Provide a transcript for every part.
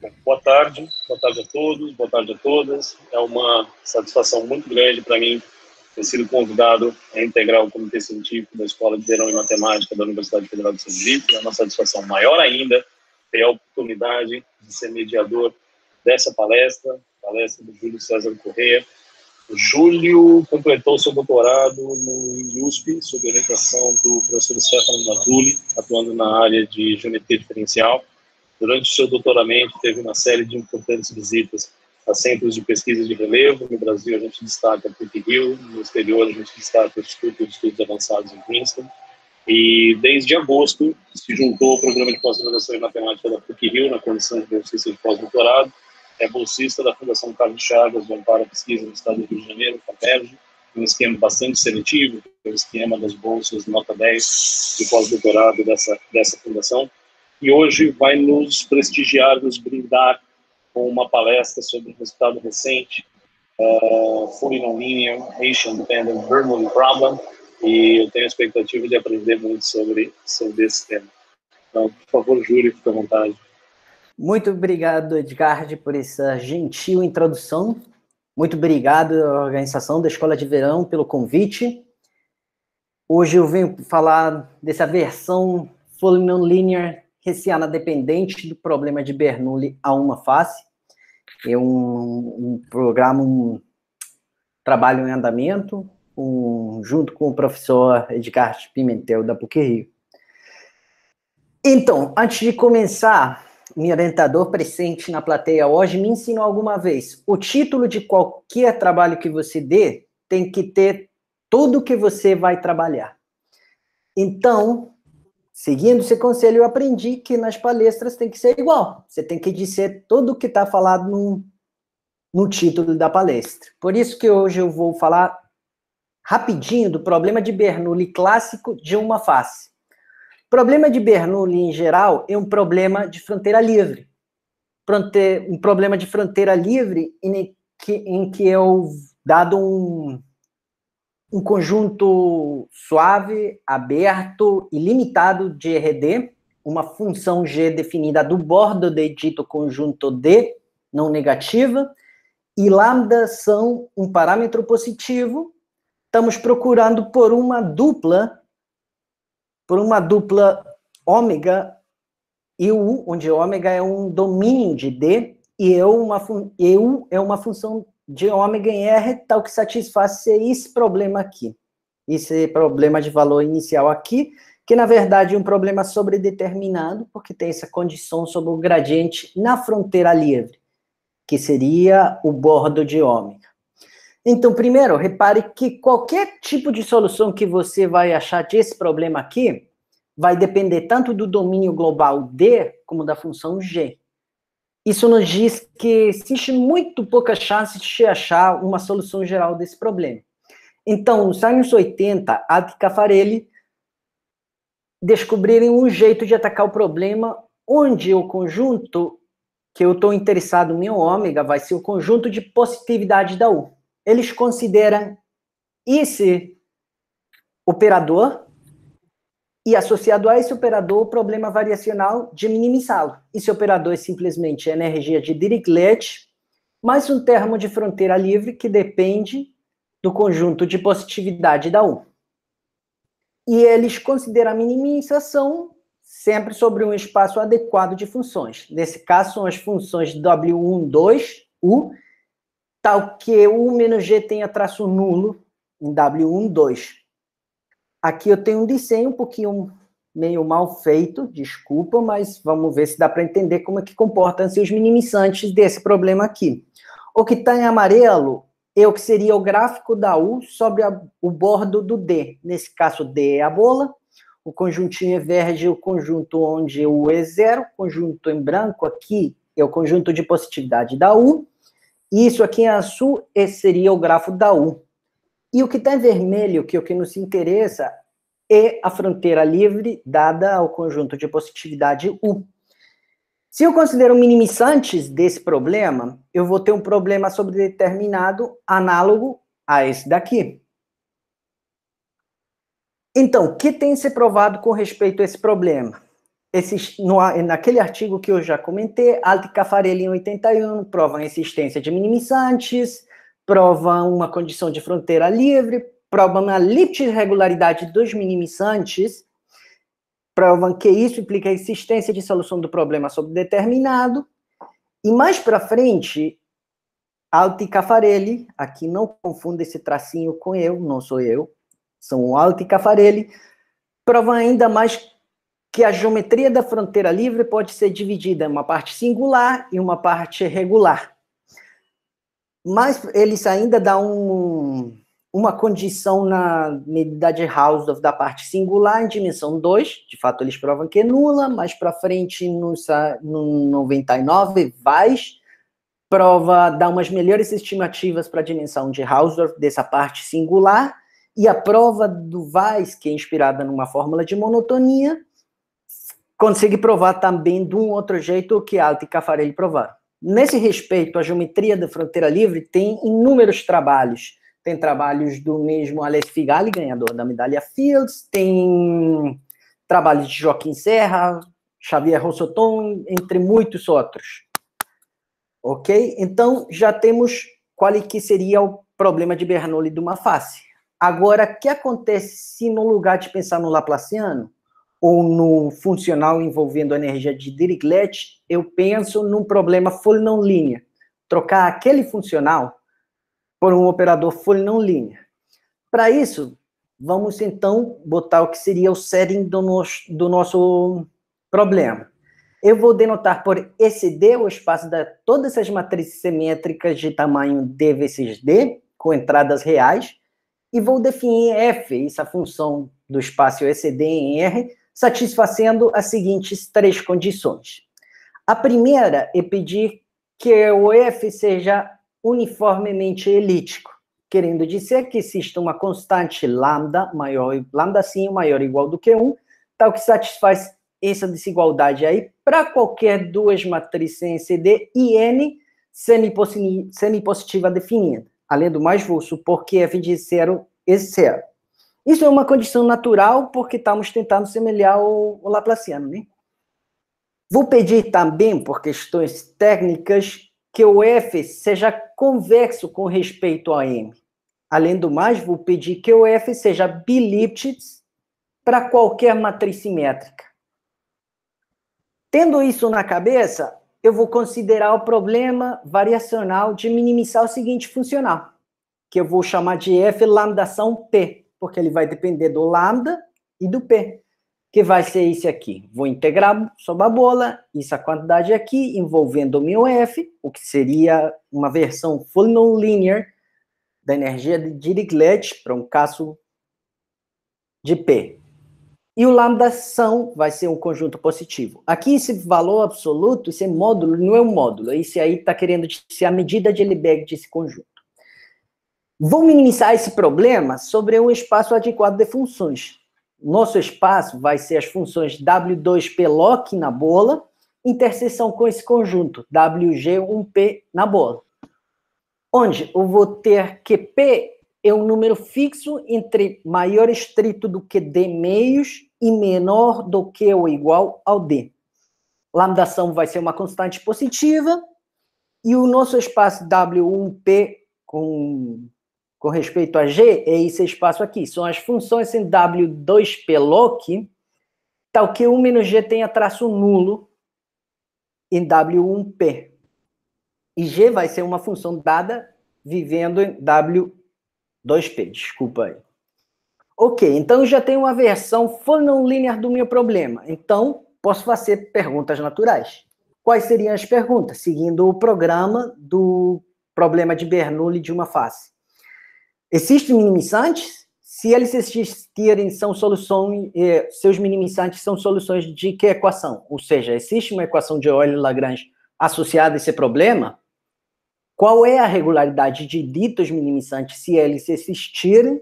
Bom, boa tarde, boa tarde a todos, boa tarde a todas. É uma satisfação muito grande para mim ter sido convidado a integrar o Comitê Científico da Escola de Verão e Matemática da Universidade Federal de Sergipe. É uma satisfação maior ainda ter a oportunidade de ser mediador dessa palestra, palestra do Júlio César Correia. O Júlio completou seu doutorado no USP, sob orientação do professor Stefano Maduli, atuando na área de geometria diferencial Durante o seu doutoramento, teve uma série de importantes visitas a centros de pesquisa de relevo. No Brasil, a gente destaca PUC Rio, no exterior, a gente destaca o Instituto de Estudos Avançados em Princeton. E desde agosto se juntou ao programa de pós-graduação em matemática da PUC Rio, na condição de bolsista de pós-doutorado. É bolsista da Fundação Carlos Chagas de Amparo Pesquisa no Estado do Rio de Janeiro, FAPERJ, um esquema bastante seletivo, o um esquema das bolsas nota 10 de pós-doutorado dessa, dessa fundação e hoje vai nos prestigiar, nos brindar com uma palestra sobre um resultado recente, uh, Fully Nonlinear Patient Dependent Vermont Problem, e eu tenho a expectativa de aprender muito sobre, sobre esse tema. Então, por favor, Júlio, fique à vontade. Muito obrigado, Edgard, por essa gentil introdução. Muito obrigado à organização da Escola de Verão pelo convite. Hoje eu venho falar dessa versão Fully Nonlinear Hessiana dependente do problema de Bernoulli a uma face. É um, um programa, um trabalho em andamento, um, junto com o professor Edgar Pimentel da PUC Rio. Então, antes de começar, meu orientador presente na plateia hoje me ensinou alguma vez: o título de qualquer trabalho que você dê tem que ter tudo que você vai trabalhar. Então, Seguindo esse conselho, eu aprendi que nas palestras tem que ser igual. Você tem que dizer tudo o que está falado no, no título da palestra. Por isso que hoje eu vou falar rapidinho do problema de Bernoulli clássico de uma face. O problema de Bernoulli, em geral, é um problema de fronteira livre. Um problema de fronteira livre em que, em que é dado um, um conjunto suave, aberto e limitado de RD, uma função G definida do bordo de dito conjunto D, não negativa, e lambda são um parâmetro positivo. Estamos procurando por uma dupla, por uma dupla ômega e U, onde ômega é um domínio de D, e u uma, é uma função de ômega em R tal que satisfaça esse problema aqui. Esse problema de valor inicial aqui, que na verdade é um problema sobredeterminado, porque tem essa condição sobre o gradiente na fronteira livre, que seria o bordo de ômega. Então, primeiro, repare que qualquer tipo de solução que você vai achar desse problema aqui vai depender tanto do domínio global D como da função G. Isso nos diz que existe muito pouca chance de se achar uma solução geral desse problema. Então, nos anos 80, Ad Caffarelli descobriram um jeito de atacar o problema onde o conjunto que eu estou interessado em ômega vai ser o conjunto de positividade da U. Eles consideram esse operador e associado a esse operador, o problema variacional de minimizá-lo. Esse operador é simplesmente a energia de Dirichlet, mais um termo de fronteira livre que depende do conjunto de positividade da U. E eles consideram a minimização sempre sobre um espaço adequado de funções. Nesse caso, são as funções W1, 2, U, tal que U menos G tenha traço nulo em W1, 2. Aqui eu tenho um desenho um pouquinho meio mal feito, desculpa, mas vamos ver se dá para entender como é que comportam-se os minimizantes desse problema aqui. O que está em amarelo é o que seria o gráfico da U sobre a, o bordo do D. Nesse caso, D é a bola, o conjuntinho é verde é o conjunto onde U é zero, o conjunto em branco aqui é o conjunto de positividade da U, e isso aqui em azul seria o grafo da U. E o que está em vermelho, que é o que nos interessa, é a fronteira livre dada ao conjunto de positividade U. Se eu considero minimizantes desse problema, eu vou ter um problema sobre determinado análogo a esse daqui. Então, o que tem se provado com respeito a esse problema? Esse, no, naquele artigo que eu já comentei, Alt e Caffarelli em 81 provam a existência de minimizantes, prova uma condição de fronteira livre, prova uma irregularidade dos minimizantes, provam que isso implica a existência de solução do problema sobre determinado, e mais para frente, e Caffarelli, aqui não confunda esse tracinho com eu, não sou eu, são e Caffarelli, provam ainda mais que a geometria da fronteira livre pode ser dividida em uma parte singular e uma parte regular. Mas eles ainda dão um, uma condição na medida de Hausdorff da parte singular em dimensão 2, de fato eles provam que é nula, mais para frente no, no 99, Weiss prova dá umas melhores estimativas para a dimensão de Hausdorff dessa parte singular, e a prova do Weiss, que é inspirada numa fórmula de monotonia, consegue provar também de um outro jeito que Alt e Caffarelli provaram. Nesse respeito a geometria da fronteira livre, tem inúmeros trabalhos. Tem trabalhos do mesmo Alex Figali, ganhador da medalha Fields, tem trabalhos de Joaquim Serra, Xavier Rossoton, entre muitos outros. Ok? Então, já temos qual é que seria o problema de Bernoulli de uma face. Agora, o que acontece se no lugar de pensar no Laplaciano, ou no funcional envolvendo a energia de Dirichlet, eu penso num problema folha não linha. Trocar aquele funcional por um operador folha não linha. Para isso, vamos então botar o que seria o setting do nosso, do nosso problema. Eu vou denotar por SD o espaço de todas as matrizes simétricas de tamanho D vezes D, com entradas reais, e vou definir f, essa função do espaço ECD em R, satisfazendo as seguintes três condições. A primeira é pedir que o EF seja uniformemente elíptico, querendo dizer que exista uma constante lambda maior, lambda sim maior ou igual do que 1, tal que satisfaz essa desigualdade aí para qualquer duas matrizes em CD e N semipositiva definida. Além do mais, vou supor que F de zero é zero. Isso é uma condição natural, porque estamos tentando semelhar o, Laplaciano, né? Vou pedir também, por questões técnicas, que o F seja convexo com respeito a M. Além do mais, vou pedir que o F seja bilipschitz para qualquer matriz simétrica. Tendo isso na cabeça, eu vou considerar o problema variacional de minimizar o seguinte funcional, que eu vou chamar de F lambdação P porque ele vai depender do lambda e do P, que vai ser esse aqui. Vou integrar sobre a bola, essa quantidade aqui, envolvendo o meu F, o que seria uma versão full nonlinear da energia de Dirichlet para um caso de P. E o lambda são vai ser um conjunto positivo. Aqui esse valor absoluto, esse módulo, não é um módulo. Esse aí está querendo ser a medida de Lebesgue desse conjunto. Vou minimizar esse problema sobre um espaço adequado de funções. Nosso espaço vai ser as funções W2P na bola, interseção com esse conjunto, WG1P na bola. Onde eu vou ter que P é um número fixo entre maior estrito do que D meios e menor do que ou igual ao D. Lambda sum vai ser uma constante positiva e o nosso espaço W1P com com respeito a G, é esse espaço aqui. São as funções em W2P log, tal que 1 menos G tenha traço nulo em W1P. E G vai ser uma função dada vivendo em W2P, desculpa aí. Ok, então já tenho uma versão full não linear do meu problema. Então, posso fazer perguntas naturais. Quais seriam as perguntas? Seguindo o programa do problema de Bernoulli de uma face. Existem minimizantes? Se eles existirem, são soluções, eh, seus minimizantes são soluções de que equação? Ou seja, existe uma equação de Euler-Lagrange associada a esse problema? Qual é a regularidade de ditos minimizantes, se eles existirem?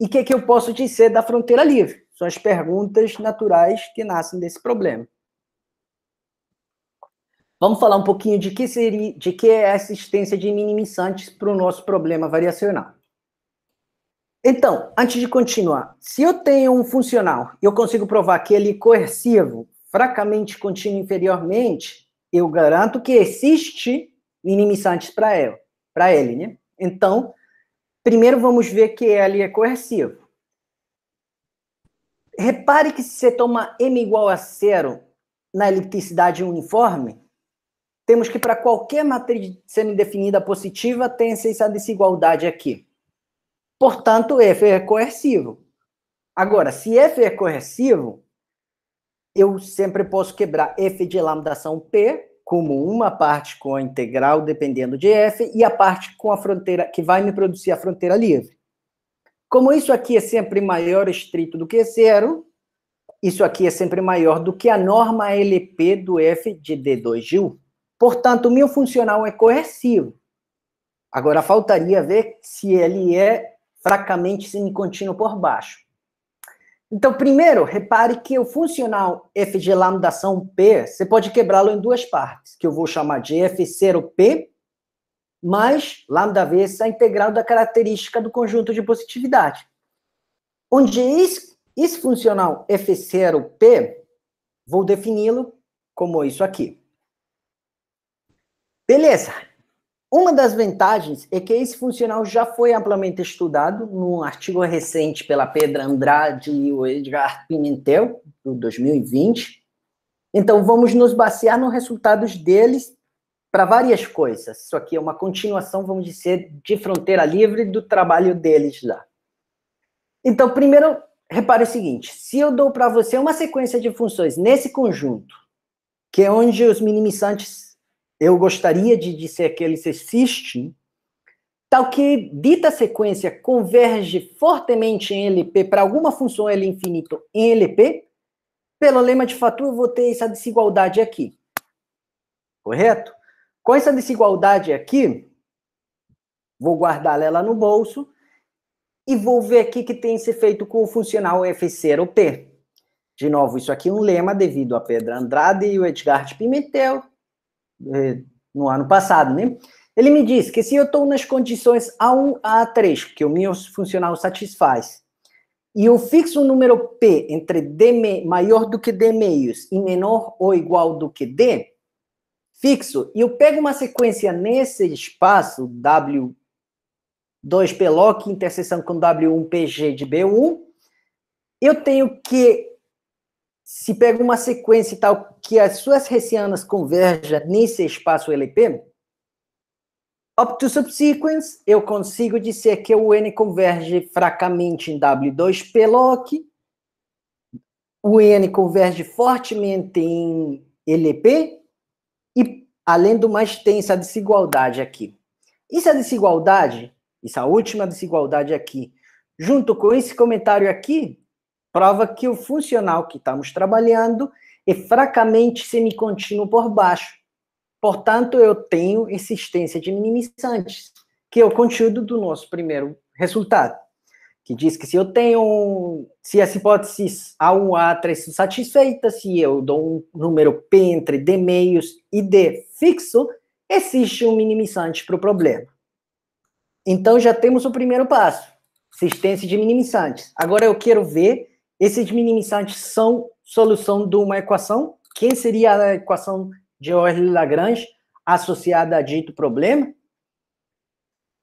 E o que, que eu posso dizer da fronteira livre? São as perguntas naturais que nascem desse problema. Vamos falar um pouquinho de que seria, de que é a existência de minimizantes para o nosso problema variacional. Então, antes de continuar, se eu tenho um funcional e eu consigo provar que ele é coercivo, fracamente contínuo inferiormente, eu garanto que existe minimizantes para ele, para ele, né? Então, primeiro vamos ver que ele é coercivo. Repare que se você toma m igual a zero na elipticidade uniforme, temos que para qualquer matriz semidefinida positiva tem essa desigualdade aqui. Portanto, F é coercivo. Agora, se F é coercivo, eu sempre posso quebrar F de lambdação P como uma parte com a integral dependendo de F e a parte com a fronteira que vai me produzir a fronteira livre. Como isso aqui é sempre maior estrito do que zero, isso aqui é sempre maior do que a norma LP do F de D2 U. Portanto, o meu funcional é coercivo. Agora, faltaria ver se ele é fracamente semicontínuo por baixo. Então, primeiro, repare que o funcional f de lambda são p, você pode quebrá-lo em duas partes, que eu vou chamar de f0p mais lambda a integral da característica do conjunto de positividade. Onde esse, esse funcional f0p, vou defini-lo como isso aqui. Beleza, uma das vantagens é que esse funcional já foi amplamente estudado num artigo recente pela Pedra Andrade e o Edgar Pimentel, do 2020. Então, vamos nos basear nos resultados deles para várias coisas. Isso aqui é uma continuação, vamos dizer, de fronteira livre do trabalho deles lá. Então, primeiro, repare o seguinte: se eu dou para você uma sequência de funções nesse conjunto, que é onde os minimizantes eu gostaria de dizer que eles existem, tal que dita sequência converge fortemente em LP para alguma função L infinito em LP, pelo lema de Fatou eu vou ter essa desigualdade aqui. Correto? Com essa desigualdade aqui, vou guardar ela no bolso e vou ver aqui que tem esse efeito com o funcional F0P. De novo, isso aqui é um lema devido a Pedro Andrade e o Edgar de Pimentel, é, no ano passado, né? Ele me disse que se eu estou nas condições A1 a A3, que o meu funcional satisfaz, e eu fixo um número P entre D maior do que D meios e menor ou igual do que D, fixo, e eu pego uma sequência nesse espaço W2P interseção com W1PG de B1, eu tenho que, se pego uma sequência tal que as suas hessianas converjam nesse espaço LP, up to subsequence, eu consigo dizer que o N converge fracamente em W2 p log, o N converge fortemente em LP, e além do mais tem essa desigualdade aqui. Essa desigualdade, essa última desigualdade aqui, junto com esse comentário aqui, prova que o funcional que estamos trabalhando e fracamente semicontínuo por baixo. Portanto, eu tenho existência de minimizantes, que é o conteúdo do nosso primeiro resultado, que diz que se eu tenho, se as hipóteses A1, A3 são satisfeitas, se eu dou um número P entre D meios e D fixo, existe um minimizante para o problema. Então, já temos o primeiro passo, existência de minimizantes. Agora, eu quero ver esses minimizantes são solução de uma equação, Quem seria a equação de Euler-Lagrange associada a dito problema.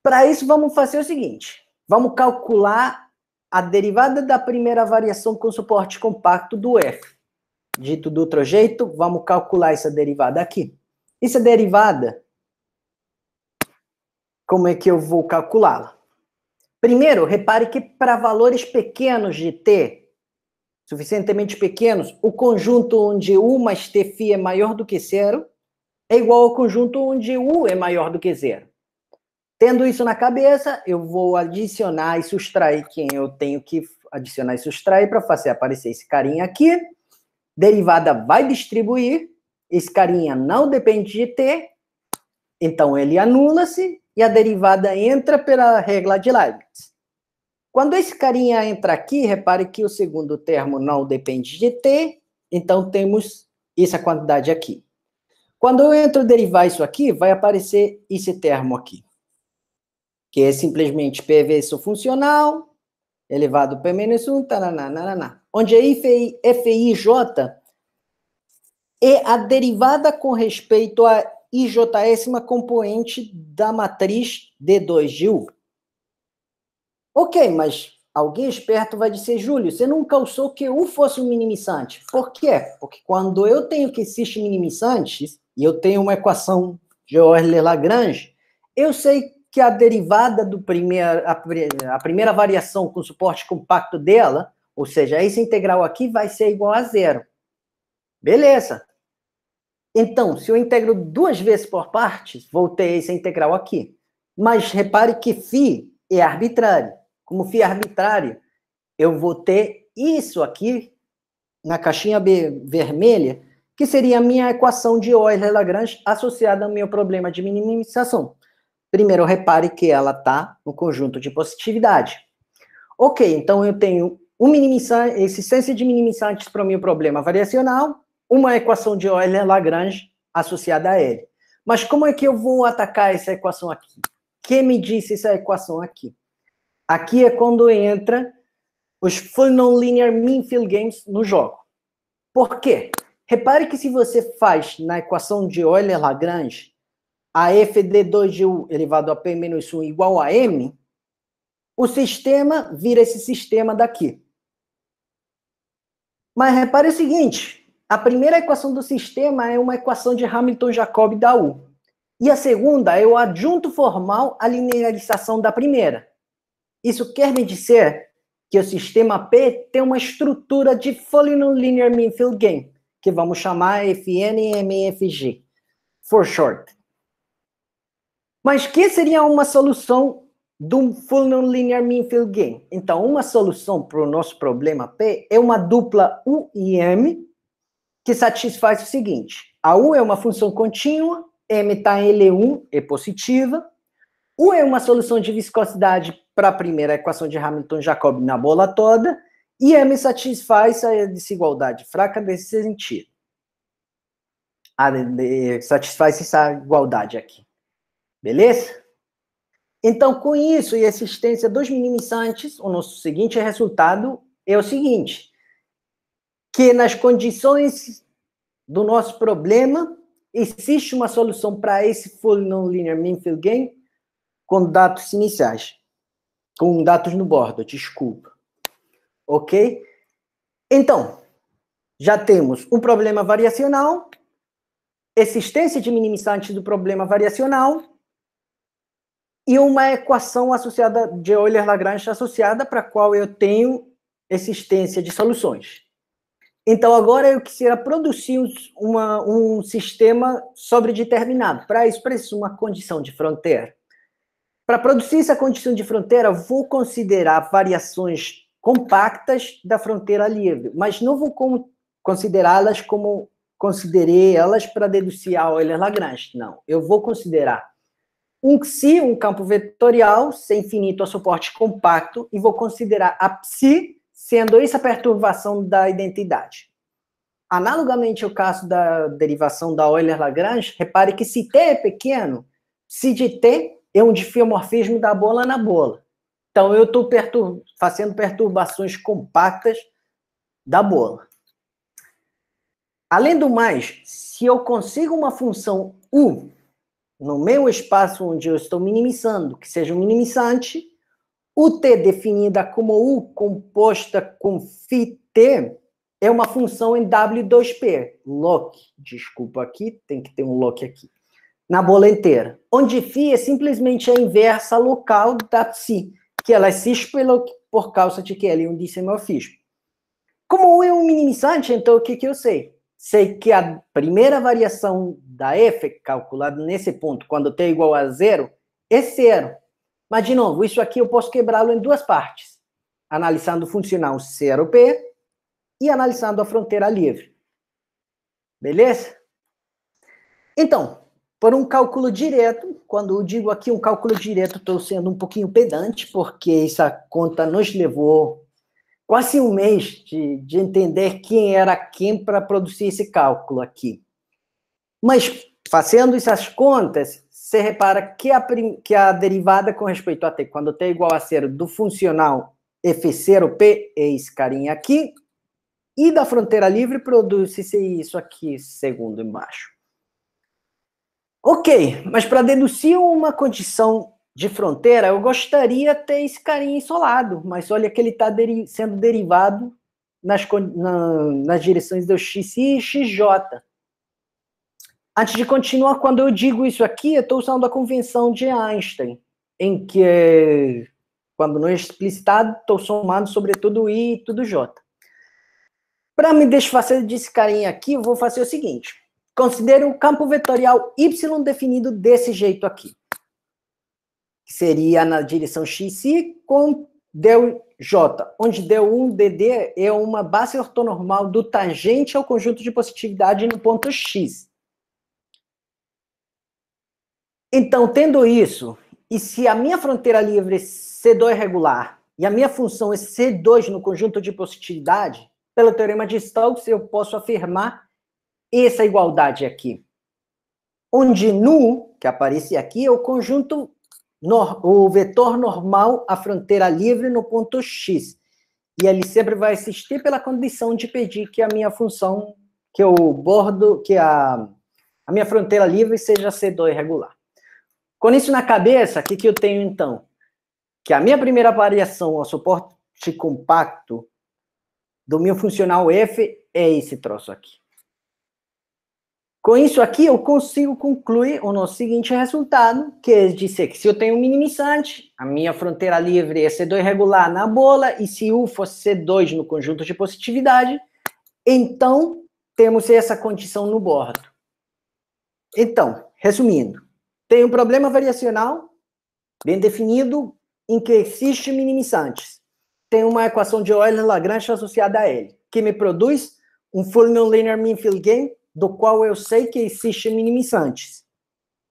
Para isso, vamos fazer o seguinte: vamos calcular a derivada da primeira variação com suporte compacto do f. Dito do outro jeito, vamos calcular essa derivada aqui. Essa derivada, como é que eu vou calculá-la? Primeiro, repare que para valores pequenos de t, suficientemente pequenos, o conjunto onde U mais TΦ é maior do que zero é igual ao conjunto onde U é maior do que zero. Tendo isso na cabeça, eu vou adicionar e subtrair quem eu tenho que adicionar e subtrair para fazer aparecer esse carinha aqui. Derivada vai distribuir, esse carinha não depende de t, então ele anula-se e a derivada entra pela regra de Leibniz. Quando esse carinha entra aqui, repare que o segundo termo não depende de t, então temos essa quantidade aqui. Quando eu entro derivar isso aqui, vai aparecer esse termo aqui, que é simplesmente p vezes o funcional elevado p menos 1, tarananana, onde é i FIJ é a derivada com respeito à IJS componente da matriz D2 de U. Ok, mas alguém esperto vai dizer, Júlio, você não calçou que eu fosse um minimizante. Por quê? Porque quando eu tenho que existir minimizantes, e eu tenho uma equação de Euler-Lagrange, eu sei que a derivada do primeiro, a, a primeira variação com suporte compacto dela, ou seja, esse integral aqui vai ser igual a zero. Beleza. Então, se eu integro duas vezes por partes, voltei esse integral aqui. Mas repare que φ é arbitrário como FII arbitrária. Eu vou ter isso aqui na caixinha B vermelha, que seria a minha equação de Euler-Lagrange associada ao meu problema de minimização. Primeiro, repare que ela está no conjunto de positividade. Ok, então eu tenho um existência de minimizantes para o meu problema variacional, uma equação de Euler-Lagrange associada a ele. Mas como é que eu vou atacar essa equação aqui? Quem me disse essa equação aqui? Aqui é quando entra os funnel linear Mean Field Games no jogo. Por quê? Repare que se você faz na equação de Euler-Lagrange a fd 2 de u elevado a p menos 1 igual a m, o sistema vira esse sistema daqui. Mas repare o seguinte, a primeira equação do sistema é uma equação de Hamilton-Jacob da U. E a segunda é o adjunto formal à linearização da primeira. Isso quer me dizer que o sistema P tem uma estrutura de Folino Linear Mean Field Game, que vamos chamar FNMFG, for short. Mas que seria uma solução do full non-linear mean field gain. Então, uma solução para o nosso problema P é uma dupla U e M que satisfaz o seguinte. A U é uma função contínua, M está em L1, é positiva. U é uma solução de viscosidade para a primeira equação de Hamilton-Jacobi na bola toda, e M satisfaz a desigualdade fraca nesse sentido. A, de, satisfaz essa igualdade aqui. Beleza? Então, com isso e existência dos minimizantes, o nosso seguinte resultado é o seguinte: que nas condições do nosso problema, existe uma solução para esse full nonlinear mean field gain com dados iniciais. Com dados no bordo, desculpa. Ok? Então, já temos um problema variacional, existência de minimizantes do problema variacional e uma equação associada de Euler-Lagrange associada para a qual eu tenho existência de soluções. Então, agora eu quisiera produzir uma, um sistema sobredeterminado. Para isso, preciso uma condição de fronteira. Para produzir essa condição de fronteira, vou considerar variações compactas da fronteira livre, mas não vou considerá-las como considerei elas para deduzir a Euler-Lagrange. Não, eu vou considerar um psi, um campo vetorial, sem finito a suporte compacto, e vou considerar a psi sendo essa perturbação da identidade. Analogamente ao caso da derivação da Euler-Lagrange, repare que se t é pequeno, se de t é um difeomorfismo da bola na bola. Então eu estou pertur fazendo perturbações compactas da bola. Além do mais, se eu consigo uma função U no meu espaço onde eu estou minimizando, que seja um minimizante, U t definida como U composta com φ t é uma função em W2P. Locke, desculpa aqui, tem que ter um Locke aqui na inteira. onde φ é simplesmente a inversa local da psi, que ela existe é pelo, por causa de que ela é um dissemorfismo. Como U é um minimizante, então o que, que eu sei? Sei que a primeira variação da f calculada nesse ponto, quando t é igual a zero, é zero. Mas, de novo, isso aqui eu posso quebrá-lo em duas partes, analisando o funcional 0p e analisando a fronteira livre. Beleza? Então, por um cálculo direto. Quando eu digo aqui um cálculo direto, estou sendo um pouquinho pedante, porque essa conta nos levou quase um mês de, de entender quem era quem para produzir esse cálculo aqui. Mas, fazendo essas contas, você repara que a, que a derivada com respeito a t, quando t é igual a zero, do funcional f0p, é esse carinha aqui, e da fronteira livre produz-se isso aqui, segundo embaixo. Ok, mas para deducir uma condição de fronteira, eu gostaria ter esse carinha isolado, mas olha que ele está deri sendo derivado nas, na, nas direções do x e XJ. Antes de continuar, quando eu digo isso aqui, eu estou usando a convenção de Einstein, em que, quando não é explicitado, estou somando sobre tudo I e tudo J. Para me desfazer desse carinha aqui, eu vou fazer o seguinte. Considere o campo vetorial y definido desse jeito aqui. Que seria na direção x, com del j, onde del 1 dd é uma base ortonormal do tangente ao conjunto de positividade no ponto x. Então, tendo isso, e se a minha fronteira livre é C2 regular e a minha função é C2 no conjunto de positividade, pelo teorema de Stokes eu posso afirmar essa igualdade aqui. Onde nu, que aparece aqui, é o conjunto, o vetor normal, a fronteira livre no ponto x. E ele sempre vai existir pela condição de pedir que a minha função, que o bordo, que a, a minha fronteira livre seja C2 regular. Com isso na cabeça, o que, que eu tenho então? Que a minha primeira variação ao suporte compacto do meu funcional f é esse troço aqui. Com isso aqui, eu consigo concluir o nosso seguinte resultado, que é dizer que se eu tenho um minimizante, a minha fronteira livre é C2 regular na bola, e se U fosse C2 no conjunto de positividade, então temos essa condição no bordo. Então, resumindo, tem um problema variacional bem definido em que existe minimizantes. Tem uma equação de Euler-Lagrange associada a ele, que me produz um Full Non-Linear Mean Field Game do qual eu sei que existem minimizantes,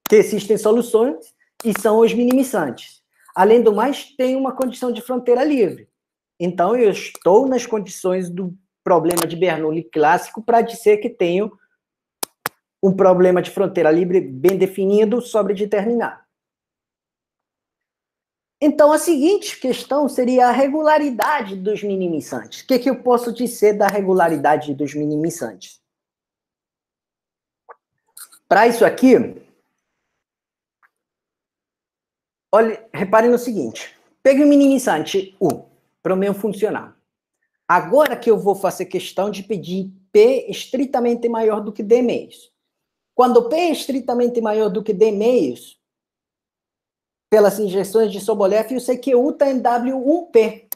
que existem soluções e são os minimizantes. Além do mais, tem uma condição de fronteira livre. Então, eu estou nas condições do problema de Bernoulli clássico para dizer que tenho um problema de fronteira livre bem definido sobre determinado. Então, a seguinte questão seria a regularidade dos minimizantes. O que, que eu posso dizer da regularidade dos minimizantes? Para isso aqui, olhe, reparem no seguinte. Pegue o minimizante U para o meu funcionar. Agora que eu vou fazer questão de pedir P estritamente maior do que D meios. Quando P é estritamente maior do que D meios, pelas injeções de Sobolev, eu sei que U está em W1P.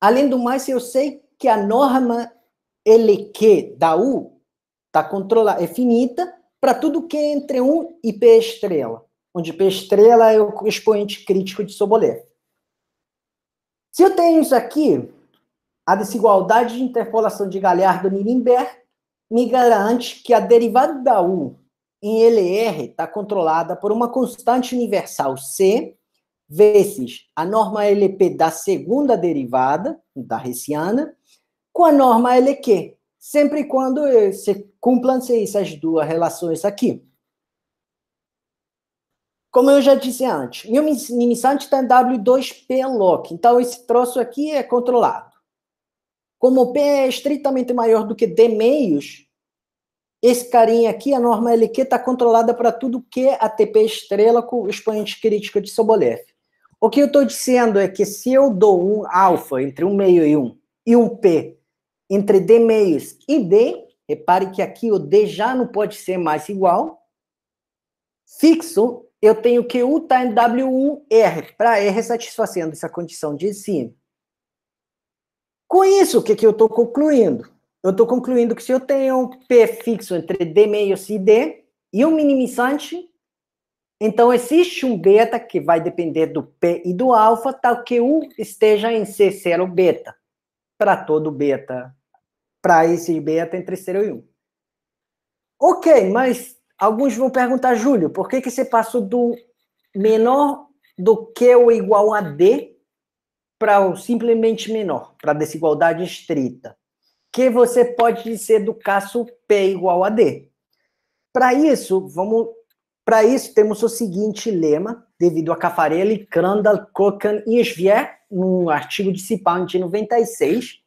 Além do mais, eu sei que a norma LQ da U tá controlada, é finita, para tudo que é entre 1 e P estrela, onde P estrela é o expoente crítico de Sobolev. Se eu tenho isso aqui, a desigualdade de interpolação de Galhardo-Nirenberg me garante que a derivada da U em LR está controlada por uma constante universal C vezes a norma LP da segunda derivada, da Hessiana, com a norma LQ, sempre quando se cumpram-se essas duas relações aqui. Como eu já disse antes, meu minimizante está em W2P lock, então esse troço aqui é controlado. Como P é estritamente maior do que D meios, esse carinha aqui, a norma LQ, está controlada para tudo que a TP estrela com expoente crítico de Sobolev. O que eu estou dizendo é que se eu dou um alfa entre um meio e um, e um P entre D meios e D, repare que aqui o D já não pode ser mais igual, fixo, eu tenho que U tá em W1R, para R é satisfazendo essa condição de ensino. Com isso, o que, que eu estou concluindo? Eu estou concluindo que se eu tenho um P fixo entre D meios e D, e um minimizante, então existe um beta que vai depender do P e do alfa, tal que U esteja em C0 beta para todo beta, para esse beta entre 0 e 1. Um. Ok, mas alguns vão perguntar, Júlio, por que, que você passou do menor do que ou igual a D para o simplesmente menor, para desigualdade estrita? Que você pode dizer do caso P igual a D. Para isso, vamos para isso temos o seguinte lema devido a Caffarelli, Crandall, Cocan e Esvier, num artigo dissipante de 96,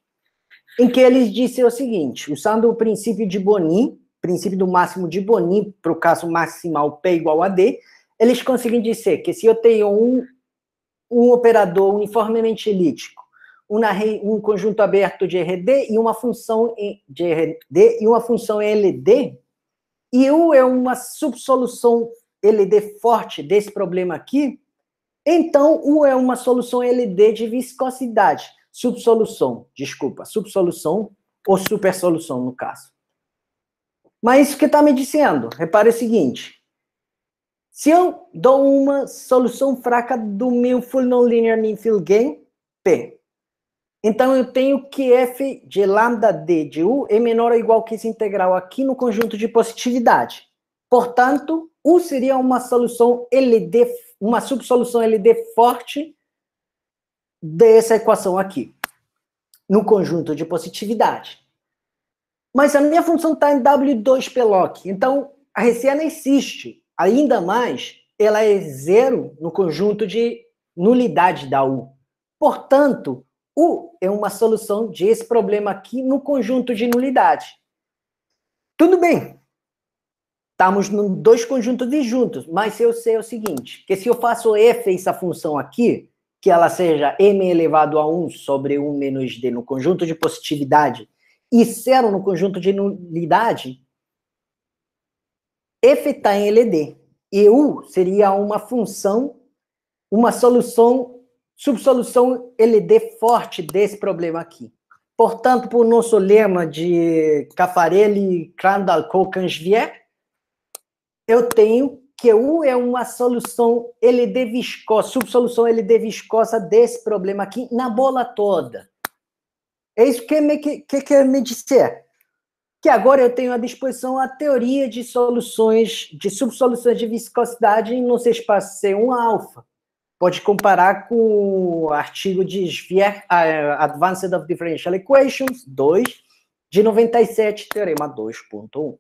em que eles disseram o seguinte, usando o princípio de Boni, princípio do máximo de Boni, para o caso maximal P igual a D, eles conseguem dizer que se eu tenho um, um operador uniformemente elíptico, um conjunto aberto de RD e uma função de RD e uma função LD, e U é uma subsolução LD forte desse problema aqui, então U é uma solução LD de viscosidade, subsolução, desculpa, subsolução ou supersolução no caso. Mas isso que está me dizendo, repare o seguinte, se eu dou uma solução fraca do meu full nonlinear mean field gain, P, então eu tenho que f de lambda d de u é menor ou igual que esse integral aqui no conjunto de positividade. Portanto, U seria uma solução LD, uma subsolução LD forte dessa equação aqui, no conjunto de positividade. Mas a minha função está em W2 Pellock, então a receita existe. Ainda mais, ela é zero no conjunto de nulidade da U. Portanto, U é uma solução desse problema aqui no conjunto de nulidade. Tudo bem, Estamos em dois conjuntos disjuntos, mas eu sei o seguinte, que se eu faço f essa função aqui, que ela seja m elevado a 1 sobre 1 menos d no conjunto de positividade e zero no conjunto de nulidade, f está em LD. E u seria uma função, uma solução, subsolução LD forte desse problema aqui. Portanto, por nosso lema de Caffarelli, Crandall, Cochans, Vier, eu tenho que U é uma solução LD viscosa, subsolução LD viscosa desse problema aqui na bola toda. É isso que é me, que, que quer é me dizer. Que agora eu tenho à disposição a teoria de soluções, de subsoluções de viscosidade no seu espaço C1 alfa. Pode comparar com o artigo de Svier, uh, Advanced of Differential Equations, 2, de 97, teorema 2.1.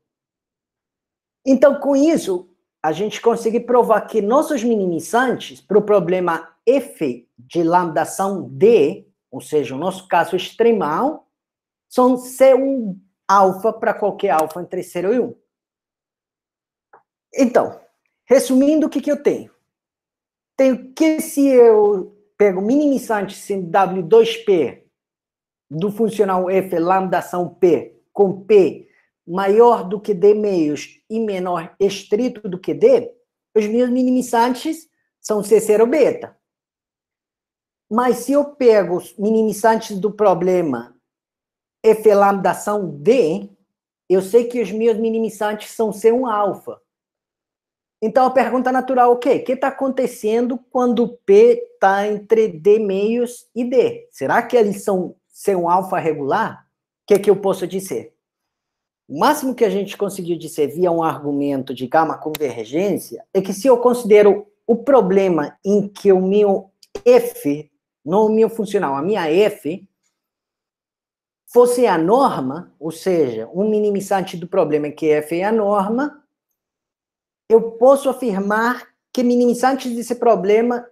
Então, com isso, a gente consegue provar que nossos minimizantes para o problema F de lambdação D, ou seja, o nosso caso extremal, são C1 alfa para qualquer alfa entre 0 e 1. Então, resumindo o que, que eu tenho. Tenho que se eu pego minimizante em W2P do funcional F lambdação P com P maior do que D meios e menor estrito do que D, os meus minimizantes são C0 beta. Mas se eu pego os minimizantes do problema F lambda são D, eu sei que os meus minimizantes são C1 alfa. Então a pergunta natural, é o que está acontecendo quando P está entre D meios e D? Será que eles são C1 alfa regular? O que, é que eu posso dizer? O máximo que a gente conseguiu dizer via é um argumento de gama convergência é que se eu considero o problema em que o meu F, não o meu funcional, a minha F, fosse a norma, ou seja, um minimizante do problema em que F é a norma, eu posso afirmar que minimizantes desse problema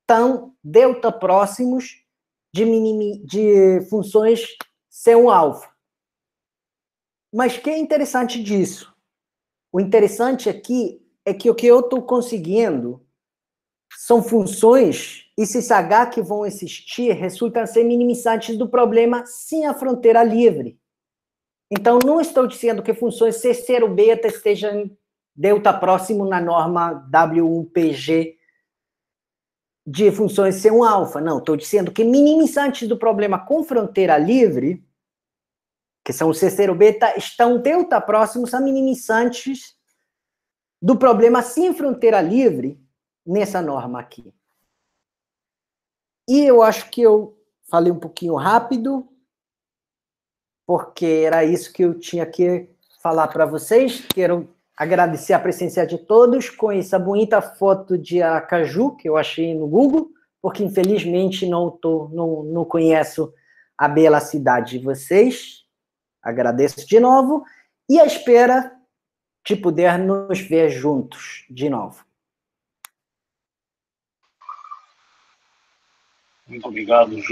estão delta próximos de, minimi, de funções sem 1 alfa. Mas o que é interessante disso? O interessante aqui é que o que eu estou conseguindo são funções e se H que vão existir resultam ser minimizantes do problema sem a fronteira livre. Então, não estou dizendo que funções C0 beta estejam delta próximo na norma W1PG de funções C1 alfa. Não, estou dizendo que minimizantes do problema com fronteira livre que são o c beta, estão delta próximos a minimizantes do problema sem fronteira livre nessa norma aqui. E eu acho que eu falei um pouquinho rápido, porque era isso que eu tinha que falar para vocês. Quero agradecer a presença de todos com essa bonita foto de Aracaju que eu achei no Google, porque infelizmente não, tô, não, não conheço a bela cidade de vocês. Agradeço de novo e à espera de poder nos ver juntos de novo. Muito obrigado, Ju.